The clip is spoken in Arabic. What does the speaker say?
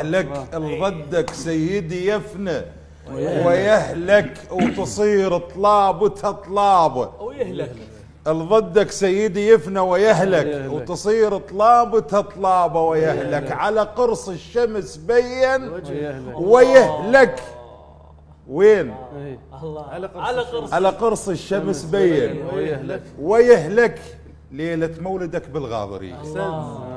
أيوة. ويهلك الغدك سيدي يفنى ويهلك وتصير طلاب طلابه ويهلك الضدك سيدي يفنى ويهلك وتصير طلاب طلابه ويهلك على قرص الشمس بين ويهلك وين؟ الله على قرص على قرص الشمس بين ويهلك ويهلك ليله مولدك بالغاضريه